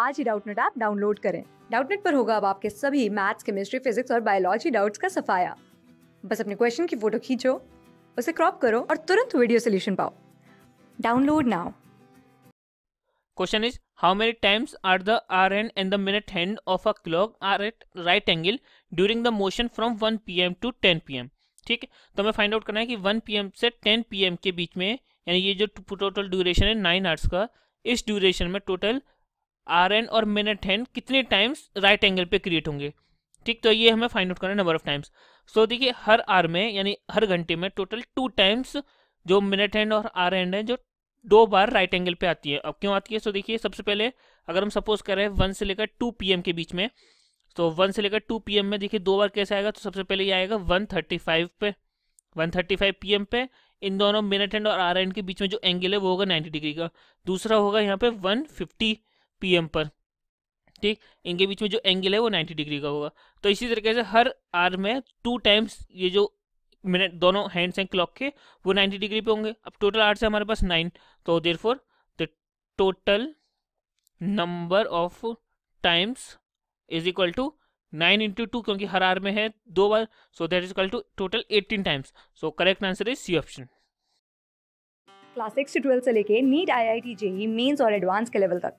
आज ही Doubtnut app download करें डाउटनेट पर होगा अब आपके सभी मैथ्स केमिस्ट्री फिजिक्स और बायोलॉजी डाउट्स का सफाया बस अपने क्वेश्चन की फोटो खींचो उसे क्रॉप करो और तुरंत वीडियो सोल्यूशन पाओ download now question is how many times are the hour are and the minute hand of a clock are at right angle during the motion from one P M to ten P M ठीक है तो हमें find out करना है कि one P M से ten P M के बीच में यानी ये जो टोटल ड्यूरेशन है नाइन आवर्स का इस ड्यूरेशन में टोटल आर एन और मिनट हैंड कितने टाइम्स राइट एंगल पे क्रिएट होंगे ठीक तो ये हमें फाइंड आउट करना नंबर ऑफ टाइम्स सो देखिए हर आर में यानी हर घंटे में टोटल टू टाइम्स जो मिनट हैंड और आर एंड है जो दो बार राइट एंगल पे आती है अब क्यों आती है सो देखिए सबसे पहले अगर हम सपोज करें वन से लेकर टू पी के बीच में तो वन से लेकर टू पी में देखिए दो बार कैसे आएगा तो सबसे पहले ये आएगा वन पे वन थर्टी पे इन दोनों मिनट हैंड और आर एंड के बीच में जो एंगल है वो होगा नाइन्टी डिग्री का दूसरा होगा यहाँ पे वन फिफ्टी पी पर ठीक इनके बीच में जो एंगल है वो 90 डिग्री का होगा तो इसी तरीके से हर आर में टू टाइम्स ये जो मिनट दोनों हैंड्स हैं क्लॉक के वो 90 डिग्री पे होंगे अब टोटल आर्ट्स है हमारे पास नाइन तो therefore the total number of times is equal to nine into two क्योंकि हर आर में है दो बार so that is equal to total eighteen times so correct answer is C option class six से twelfth से लेके NEET I I T JEE mains और एडवांस के लेवल तक